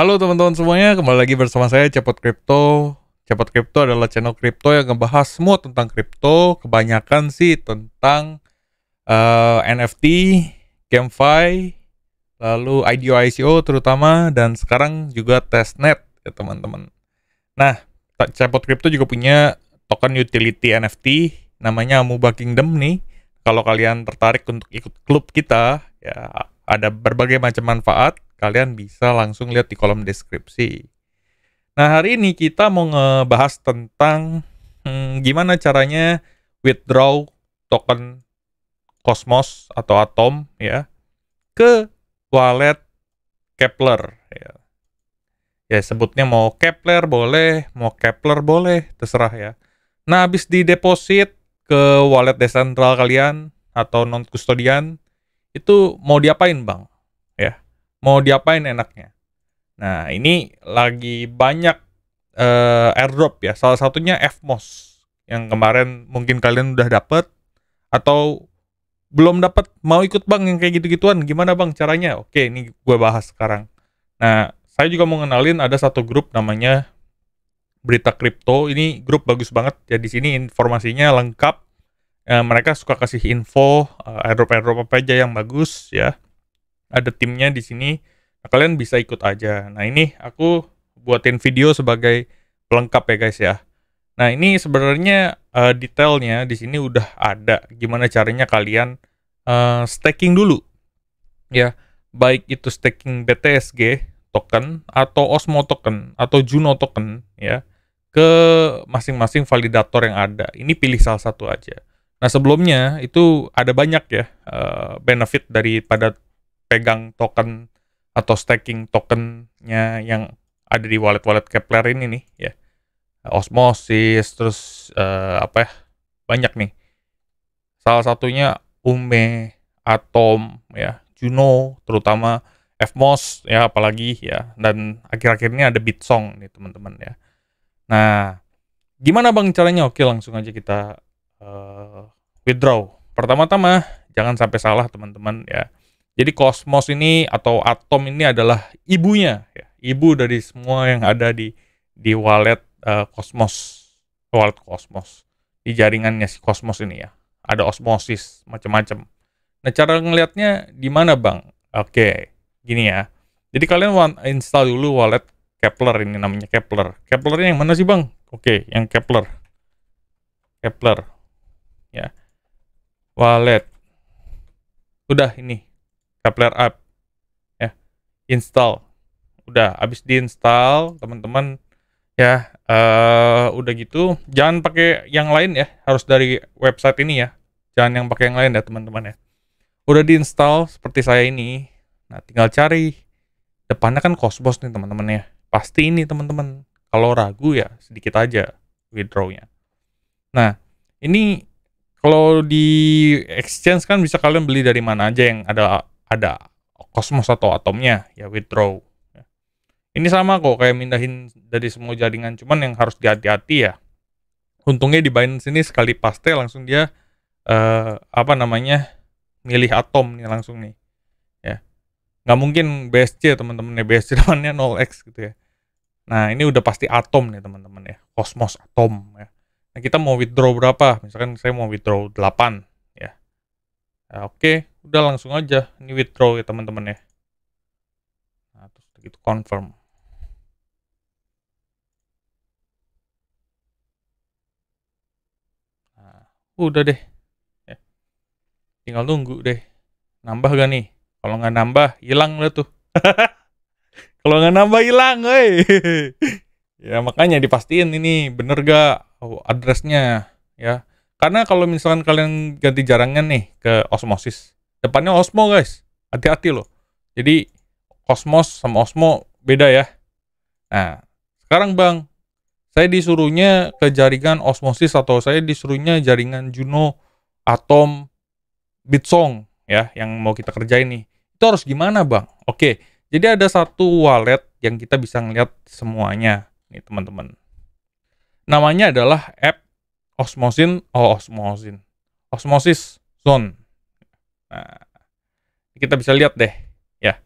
Halo teman-teman semuanya, kembali lagi bersama saya Cepot Crypto. Cepot Crypto adalah channel crypto yang ngebahas semua tentang crypto, kebanyakan sih tentang uh, eh, NFT, GameFi, lalu IDO ICO terutama dan sekarang juga testnet ya teman-teman. Nah, Cepot Crypto juga punya token utility NFT namanya Amuba Kingdom nih. Kalau kalian tertarik untuk ikut klub kita, ya ada berbagai macam manfaat Kalian bisa langsung lihat di kolom deskripsi. Nah, hari ini kita mau ngebahas tentang hmm, gimana caranya withdraw token Cosmos atau Atom ya ke wallet Kepler ya. Ya sebutnya mau Kepler boleh, mau Kepler boleh, terserah ya. Nah, habis di deposit ke wallet desentral kalian atau non custodian itu mau diapain, Bang? mau diapain enaknya. Nah, ini lagi banyak uh, airdrop ya. Salah satunya FMOS yang kemarin mungkin kalian udah dapet atau belum dapat mau ikut bang yang kayak gitu-gituan gimana bang caranya oke ini gue bahas sekarang nah saya juga mau kenalin ada satu grup namanya berita kripto ini grup bagus banget ya di sini informasinya lengkap e, mereka suka kasih info eh, airdrop airdrop apa aja yang bagus ya ada timnya di sini. Nah, kalian bisa ikut aja. Nah, ini aku buatin video sebagai pelengkap ya guys ya. Nah, ini sebenarnya uh, detailnya di sini udah ada gimana caranya kalian uh, eh, staking dulu. Ya, baik itu staking BTSG token atau Osmo token atau Juno token ya ke masing-masing validator yang ada. Ini pilih salah satu aja. Nah sebelumnya itu ada banyak ya eh, benefit daripada pegang token atau staking tokennya yang ada di wallet-wallet Kepler ini nih ya. Osmosis terus uh, apa ya? Banyak nih. Salah satunya Ume, Atom ya, Juno terutama Fmos ya apalagi ya dan akhir-akhir ini ada Bitsong nih teman-teman ya. Nah, gimana Bang caranya? Oke, langsung aja kita uh, withdraw. Pertama-tama jangan sampai salah teman-teman ya. Jadi kosmos ini atau atom ini adalah ibunya, ya. ibu dari semua yang ada di di wallet uh, eh, kosmos, wallet kosmos di jaringannya si kosmos ini ya. Ada osmosis macam-macam. Nah cara ngelihatnya di mana bang? Oke, gini ya. Jadi kalian install dulu wallet Kepler ini namanya Kepler. Keplernya yang mana sih bang? Oke, yang Kepler. Kepler, ya. Wallet. Udah ini Kepler app ya install udah habis diinstal teman-teman ya uh, udah gitu jangan pakai yang lain ya harus dari website ini ya jangan yang pakai yang lain ya teman-teman ya udah diinstal seperti saya ini nah tinggal cari depannya kan Cosmos nih teman-teman ya pasti ini teman-teman kalau ragu ya sedikit aja withdrawnya nah ini kalau di exchange kan bisa kalian beli dari mana aja yang ada ada kosmos atau atomnya ya withdraw ini sama kok kayak mindahin dari semua jaringan cuman yang harus dihati-hati ya untungnya di Binance ini sekali paste langsung dia eh, apa namanya milih atom nih langsung nih ya nggak mungkin BSC ya teman-teman ya BSC temannya 0x gitu ya nah ini udah pasti atom nih teman-teman ya kosmos atom ya nah kita mau withdraw berapa misalkan saya mau withdraw 8 ya nah, oke okay udah langsung aja ini withdraw ya teman-teman ya nah terus begitu confirm nah, udah deh ya. tinggal tunggu deh nambah gak nih kalau nggak nambah hilang lah tuh kalau nggak nambah hilang ya makanya dipastiin ini bener gak oh, addressnya ya karena kalau misalkan kalian ganti jarangnya nih ke osmosis Depannya Osmo guys. Hati-hati loh. Jadi Cosmos sama Osmo beda ya. Nah, sekarang Bang, saya disuruhnya ke jaringan osmosis atau saya disuruhnya jaringan Juno Atom Bitsong ya yang mau kita kerjain nih. Itu harus gimana, Bang? Oke, jadi ada satu wallet yang kita bisa ngeliat semuanya nih, teman-teman. Namanya adalah app Osmosin, oh Osmosin. Osmosis Zone. Nah, kita bisa lihat deh, ya.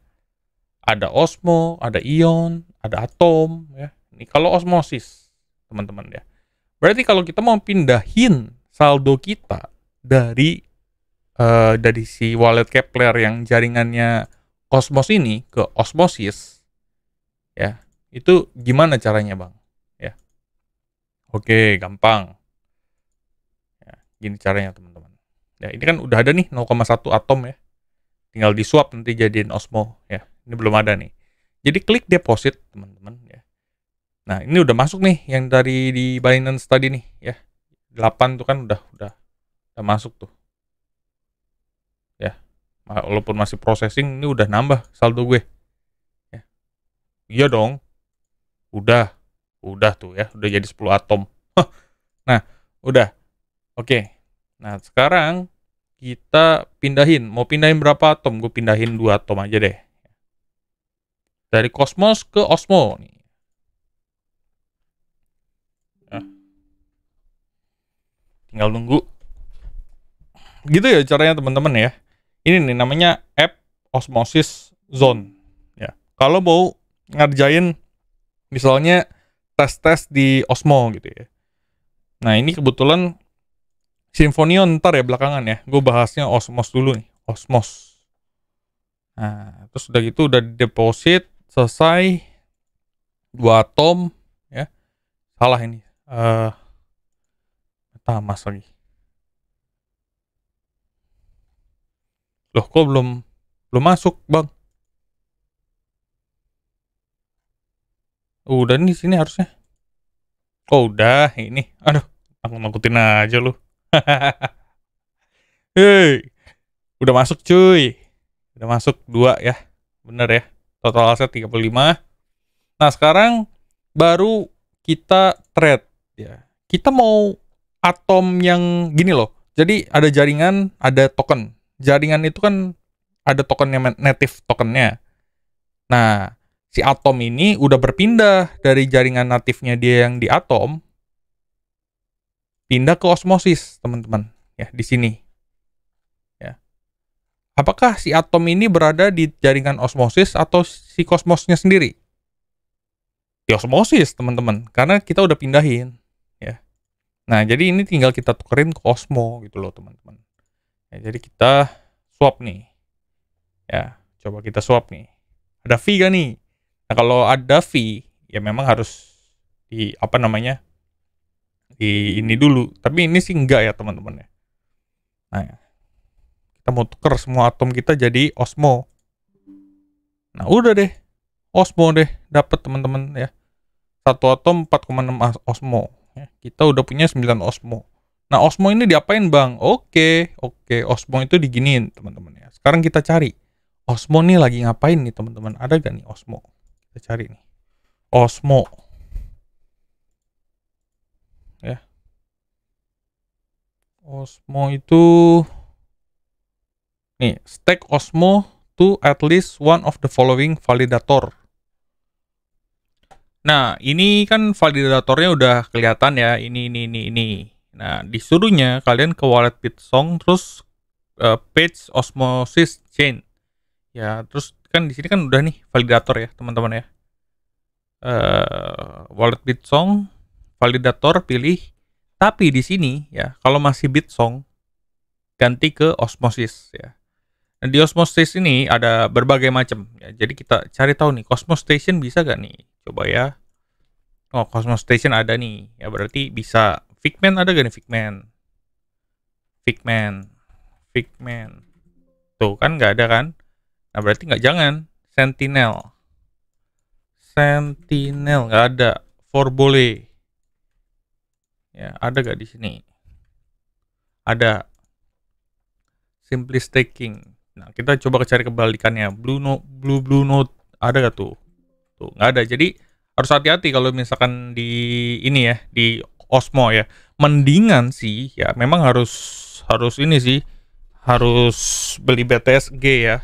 Ada osmo, ada ion, ada atom, ya. Ini kalau osmosis, teman-teman ya. Berarti kalau kita mau pindahin saldo kita dari uh, dari si wallet Kepler yang jaringannya kosmos ini ke osmosis, ya itu gimana caranya bang? Ya, oke gampang. Ya, gini caranya teman. Nah, ini kan udah ada nih 0,1 atom ya. Tinggal disuap nanti jadiin osmo ya. Ini belum ada nih. Jadi klik deposit, teman-teman ya. Nah, ini udah masuk nih yang dari di Binance tadi nih ya. 8 tuh kan udah udah udah masuk tuh. Ya. Walaupun masih processing ini udah nambah saldo gue. Ya. Iya dong. Udah. Udah tuh ya, udah jadi 10 atom. Nah, udah. Oke, Nah, sekarang kita pindahin. Mau pindahin berapa atom? Gue pindahin dua atom aja deh. Dari kosmos ke osmo. Nah. Tinggal nunggu. Gitu ya caranya teman-teman ya. Ini nih namanya app osmosis zone. Ya, kalau mau ngerjain misalnya tes-tes di osmo gitu ya. Nah ini kebetulan Sinfonion ntar ya belakangan ya. Gue bahasnya Osmos dulu nih. Osmos. Nah, terus udah gitu udah deposit selesai dua tom ya. Salah ini. Eh uh, mas lagi. Loh, kok belum belum masuk, Bang? Udah nih sini harusnya. Oh, udah ini. Aduh, aku ngikutin aja lu. Hei, udah masuk cuy. Udah masuk dua ya. Bener ya. Total aset 35. Nah, sekarang baru kita trade ya. Kita mau atom yang gini loh. Jadi ada jaringan, ada token. Jaringan itu kan ada tokennya native tokennya. Nah, si atom ini udah berpindah dari jaringan natifnya dia yang di atom pindah ke osmosis, teman-teman, ya di sini. Ya. Apakah si atom ini berada di jaringan osmosis atau si kosmosnya sendiri? Di osmosis, teman-teman, karena kita udah pindahin, ya. Nah, jadi ini tinggal kita tukerin ke osmo gitu loh, teman-teman. Ya, jadi kita swap nih. Ya, coba kita swap nih. Ada V gak nih? Nah, kalau ada V, ya memang harus di apa namanya? di ini dulu. Tapi ini sih enggak ya teman-teman ya. Nah, ya. kita mau tuker semua atom kita jadi osmo. Nah udah deh, osmo deh dapat teman-teman ya. Satu atom 4,6 osmo. Ya. kita udah punya 9 osmo. Nah osmo ini diapain bang? Oke, oke osmo itu diginin teman-teman ya. Sekarang kita cari osmo nih lagi ngapain nih teman-teman? Ada gak nih osmo? Kita cari nih. Osmo. Osmo itu nih stack Osmo to at least one of the following validator. Nah, ini kan validatornya udah kelihatan ya. Ini ini ini ini. Nah, disuruhnya kalian ke wallet Bitsong terus uh, page osmosis chain. Ya, terus kan di sini kan udah nih validator ya, teman-teman ya. Uh, wallet Bitsong validator pilih tapi di sini ya, kalau masih beat song, ganti ke osmosis ya. Nah, di osmosis ini ada berbagai macam. Ya. Jadi kita cari tahu nih, Cosmos Station bisa gak nih? Coba ya. Oh, Cosmos Station ada nih. Ya berarti bisa. Figment ada gak nih Figment? Figment, Figment. Tuh kan nggak ada kan? Nah berarti nggak jangan. Sentinel, Sentinel nggak ada. Forbole, Ya, ada gak di sini? Ada. Simply staking. Nah, kita coba cari kebalikannya. Blue note, blue blue note ada gak tuh? Tuh, nggak ada. Jadi harus hati-hati kalau misalkan di ini ya, di Osmo ya. Mendingan sih ya memang harus harus ini sih harus beli BTSG ya.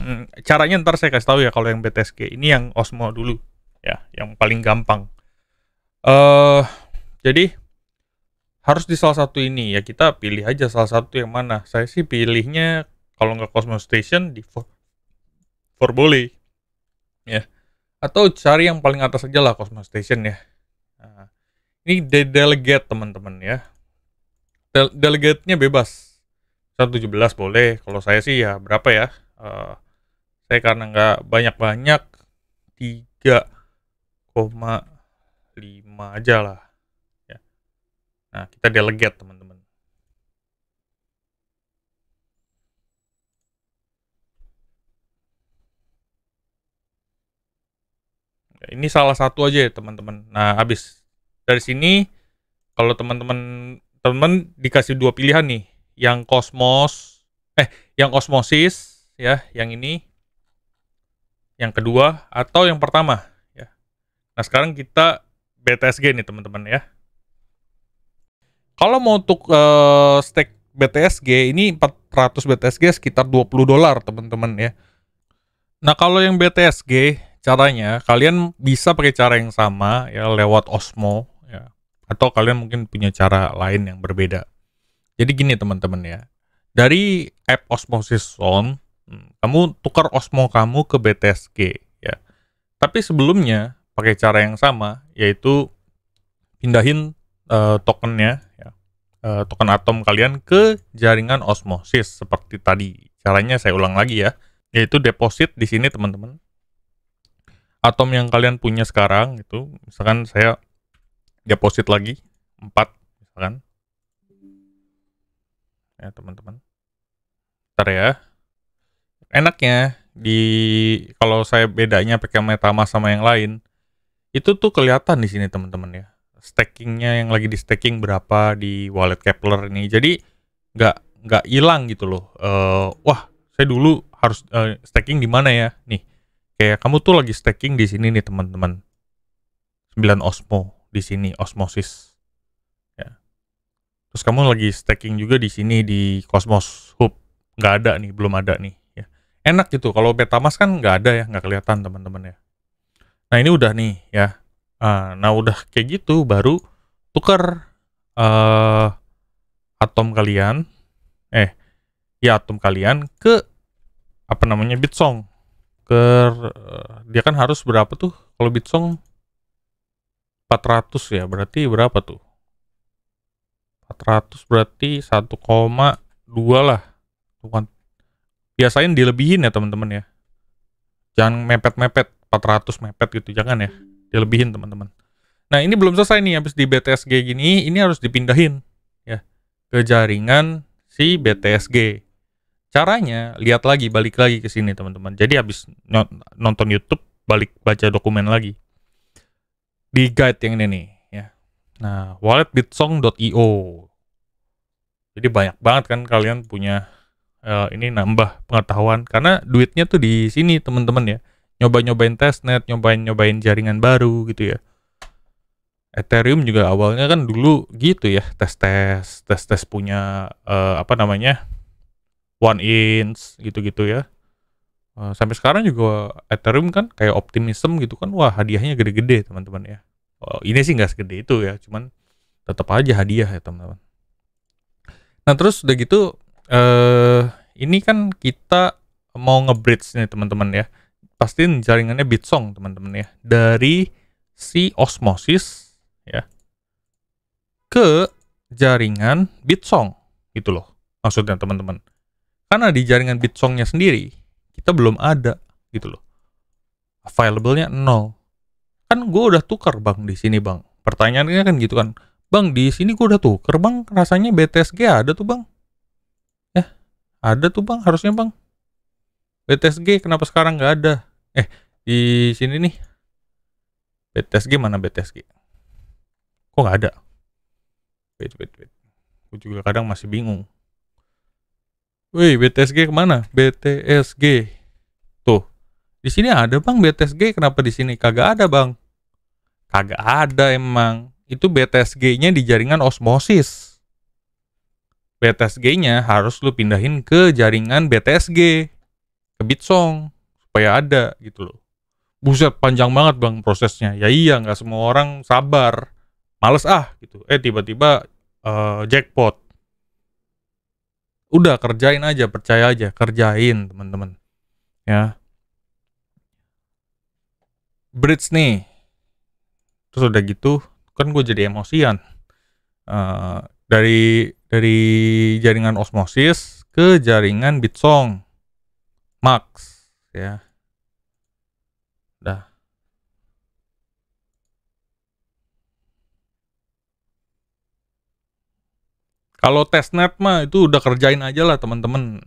Hmm, caranya ntar saya kasih tahu ya kalau yang BTSG. Ini yang Osmo dulu ya, yang paling gampang. Eh uh, jadi harus di salah satu ini ya kita pilih aja salah satu yang mana saya sih pilihnya kalau nggak Cosmos Station di for, for Bully ya atau cari yang paling atas aja lah Cosmos Station ya nah, ini de delegate teman-teman ya de delegate-nya bebas 117 boleh kalau saya sih ya berapa ya uh, saya karena nggak banyak-banyak 3,5 aja lah Nah, kita delegate, teman-teman. Ya, ini salah satu aja ya, teman-teman. Nah, habis dari sini, kalau teman-teman teman dikasih dua pilihan nih, yang kosmos, eh, yang osmosis, ya, yang ini, yang kedua, atau yang pertama. ya. Nah, sekarang kita BTSG nih, teman-teman ya. Kalau mau untuk uh, stake BTSG ini 400 BTSG sekitar 20 dolar teman-teman ya. Nah kalau yang BTSG caranya kalian bisa pakai cara yang sama ya lewat Osmo ya atau kalian mungkin punya cara lain yang berbeda. Jadi gini teman-teman ya dari app Osmosis Zone hmm, kamu tukar Osmo kamu ke BTSG ya. Tapi sebelumnya pakai cara yang sama yaitu pindahin Eh, tokennya, ya, eh, token atom kalian ke jaringan osmosis seperti tadi. Caranya saya ulang lagi ya, yaitu deposit di sini teman-teman. Atom yang kalian punya sekarang itu, misalkan saya deposit lagi 4 misalkan. Ya teman-teman. Ntar ya. Enaknya di kalau saya bedanya pakai metamask sama yang lain, itu tuh kelihatan di sini teman-teman ya stakingnya yang lagi di staking berapa di wallet Kepler ini. Jadi nggak nggak hilang gitu loh. Uh, wah, saya dulu harus uh, eh, staking di mana ya? Nih, kayak kamu tuh lagi staking di sini nih teman-teman. 9 Osmo di sini osmosis. Ya. Terus kamu lagi staking juga di sini di Cosmos Hub. Nggak ada nih, belum ada nih. Ya. Enak gitu. Kalau Metamask kan nggak ada ya, nggak kelihatan teman-teman ya. Nah ini udah nih ya Ah, nah udah kayak gitu baru tuker uh, atom kalian eh ya atom kalian ke apa namanya bitsong ke uh, dia kan harus berapa tuh kalau bitsong 400 ya berarti berapa tuh 400 berarti 1,2 lah bukan biasain dilebihin ya teman-teman ya jangan mepet-mepet 400 mepet gitu jangan ya dilebihin teman-teman. Nah ini belum selesai nih habis di BTSG gini ini harus dipindahin ya ke jaringan si BTSG. Caranya lihat lagi balik lagi ke sini teman-teman. Jadi habis nonton YouTube balik baca dokumen lagi di guide yang ini nih ya. Nah walletbitsong.io jadi banyak banget kan kalian punya uh, ini nambah pengetahuan karena duitnya tuh di sini teman-teman ya nyoba-nyobain testnet, nyobain-nyobain jaringan baru gitu ya. Ethereum juga awalnya kan dulu gitu ya, tes-tes, tes-tes punya uh, apa namanya? one inch gitu-gitu ya. Uh, sampai sekarang juga Ethereum kan kayak optimism gitu kan, wah hadiahnya gede-gede teman-teman ya. Oh, ini sih nggak segede itu ya, cuman tetap aja hadiah ya teman-teman. Nah terus udah gitu, eh uh, ini kan kita mau nge-bridge nih teman-teman ya pastiin jaringannya bitsong teman-teman ya dari si osmosis ya ke jaringan bitsong gitu loh maksudnya teman-teman karena di jaringan bitsongnya sendiri kita belum ada gitu loh available-nya nol kan gue udah tukar bang di sini bang pertanyaannya kan gitu kan bang di sini gue udah tuker bang rasanya BTSG ada tuh bang ya ada tuh bang harusnya bang BTSG kenapa sekarang nggak ada Eh, di sini nih. BTSG mana BTSG? Kok nggak ada? Wait, wait, wait. Gue juga kadang masih bingung. Wih, BTSG kemana? BTSG. Tuh. Di sini ada bang BTSG, kenapa di sini kagak ada bang? Kagak ada emang. Itu BTSG-nya di jaringan osmosis. BTSG-nya harus lu pindahin ke jaringan BTSG. Ke Bitsong supaya ada gitu loh. Buset panjang banget bang prosesnya. Ya iya nggak semua orang sabar, males ah gitu. Eh tiba-tiba uh, jackpot. Udah kerjain aja, percaya aja, kerjain teman-teman. Ya. Bridge nih. Terus udah gitu, kan gue jadi emosian. Uh, dari dari jaringan osmosis ke jaringan bitsong max ya Kalau testnet mah itu udah kerjain aja lah teman-teman.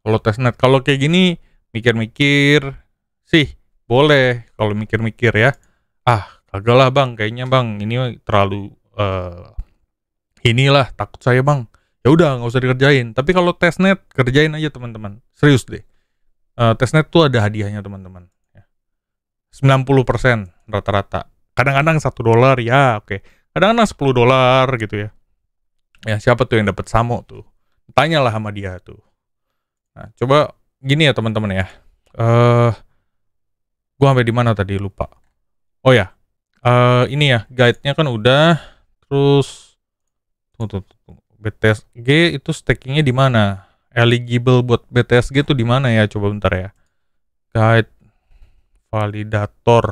Kalau testnet, kalau kayak gini mikir-mikir sih boleh kalau mikir-mikir ya. Ah, kagak lah bang, kayaknya bang ini terlalu uh, inilah takut saya bang. Ya udah nggak usah dikerjain. Tapi kalau testnet kerjain aja teman-teman, serius deh. Uh, testnet tuh ada hadiahnya teman-teman. Ya. 90% rata-rata. Kadang-kadang satu dolar ya, oke. Okay. Kadang-kadang 10 dolar gitu ya ya siapa tuh yang dapat samo tuh tanyalah sama dia tuh nah coba gini ya teman-teman ya eh uh, gua sampai di mana tadi lupa oh ya uh, ini ya guide-nya kan udah terus tunggu tunggu, tunggu. BTSG itu stakingnya di mana eligible buat BTSG itu di mana ya coba bentar ya guide validator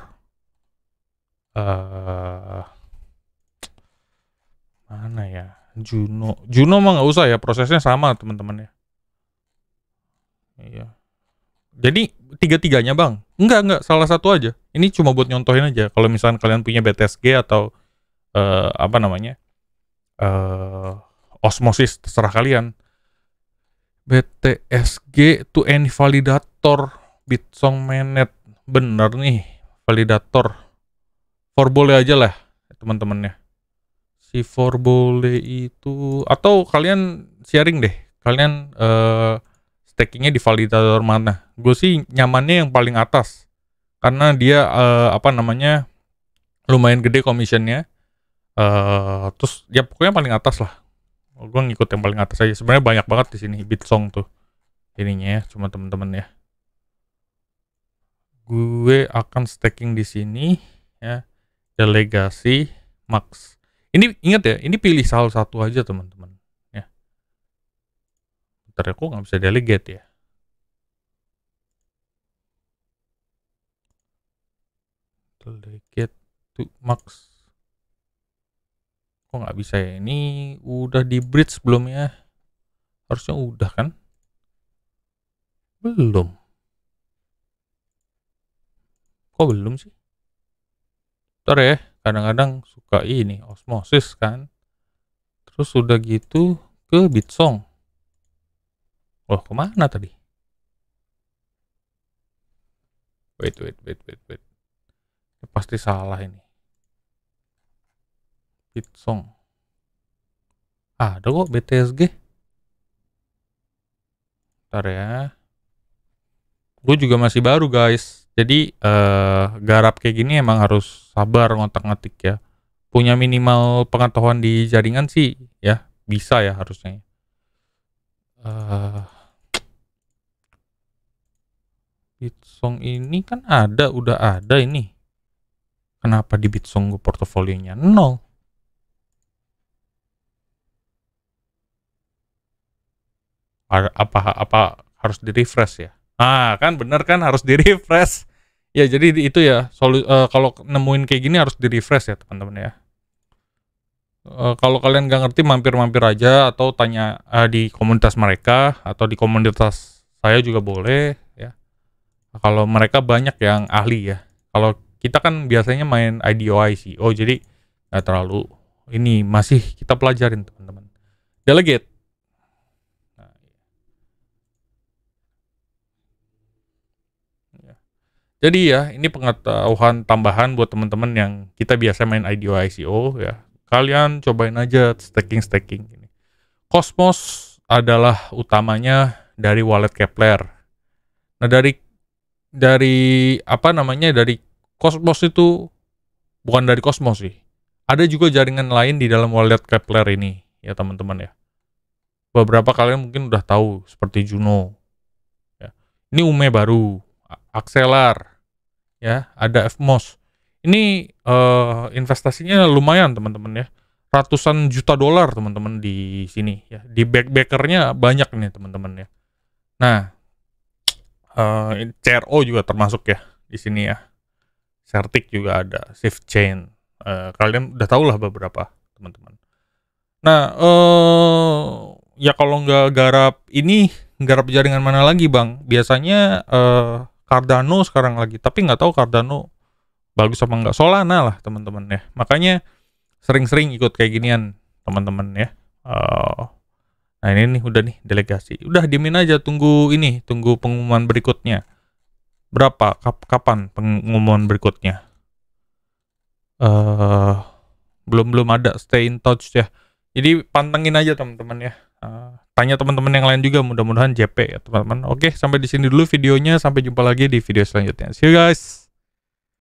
uh, mana ya Juno. Juno mah nggak usah ya, prosesnya sama teman-teman ya. Iya. Jadi tiga-tiganya bang? Enggak enggak, salah satu aja. Ini cuma buat nyontohin aja. Kalau misalkan kalian punya BTSG atau uh, apa namanya uh, osmosis terserah kalian. BTSG to any validator Bitsong Menet bener nih validator for boleh aja lah teman-temannya si Forbole itu atau kalian sharing deh kalian uh, eh, stakingnya di validator mana gue sih nyamannya yang paling atas karena dia uh, apa namanya lumayan gede komisinya uh, eh, terus ya pokoknya paling atas lah gue ngikut yang paling atas aja sebenarnya banyak banget di sini bitsong tuh ininya ya cuma temen-temen ya gue akan staking di sini ya delegasi max ini ingat ya, ini pilih salah satu aja teman-teman. Ya. Bentar ya, kok nggak bisa delegate ya? Delegate to max. Kok nggak bisa ya? Ini udah di bridge belum ya? Harusnya udah kan? Belum. Kok belum sih? Bentar ya kadang-kadang suka ini osmosis kan terus sudah gitu ke bitsong loh kemana tadi wait wait wait wait wait pasti salah ini bitsong ah, ada kok BTSG ntar ya gue juga masih baru guys jadi uh, garap kayak gini emang harus sabar ngotak-ngatik ya. Punya minimal pengetahuan di jaringan sih ya bisa ya harusnya. Uh, Bitsong ini kan ada, udah ada ini. Kenapa di Bitsong gue portofolionya nol? Apa apa harus di refresh ya? Ah kan bener kan harus di refresh. Ya jadi itu ya solu uh, kalau nemuin kayak gini harus di refresh ya teman-teman ya. Uh, kalau kalian nggak ngerti mampir-mampir aja atau tanya uh, di komunitas mereka atau di komunitas saya juga boleh ya. Kalau mereka banyak yang ahli ya. Kalau kita kan biasanya main sih oh e jadi nggak terlalu ini masih kita pelajarin teman-teman. Delegate Jadi ya, ini pengetahuan tambahan buat teman-teman yang kita biasa main IDO ICO ya. Kalian cobain aja staking-staking ini. Cosmos adalah utamanya dari wallet Kepler. Nah, dari dari apa namanya? dari Cosmos itu bukan dari Cosmos sih. Ada juga jaringan lain di dalam wallet Kepler ini ya, teman-teman ya. Beberapa kalian mungkin udah tahu seperti Juno. Ya. Ini Ume baru, Akseler ya ada FMOS ini uh, investasinya lumayan teman-teman ya ratusan juta dolar teman-teman di sini ya di backbackernya banyak nih teman-teman ya nah uh, eh, CRO juga termasuk ya di sini ya Certik juga ada Safe Chain uh, kalian udah tau lah beberapa teman-teman nah uh, ya kalau nggak garap ini garap jaringan mana lagi bang biasanya uh, Cardano sekarang lagi tapi nggak tahu Cardano bagus apa nggak Solana lah teman-teman ya makanya sering-sering ikut kayak ginian teman-teman ya uh, nah ini nih udah nih delegasi udah diemin aja tunggu ini tunggu pengumuman berikutnya berapa kapan pengumuman berikutnya uh, eh, belum belum ada stay in touch ya jadi pantengin aja teman-teman ya uh, tanya teman-teman yang lain juga mudah-mudahan JP ya teman-teman. Oke, sampai di sini dulu videonya. Sampai jumpa lagi di video selanjutnya. See you guys.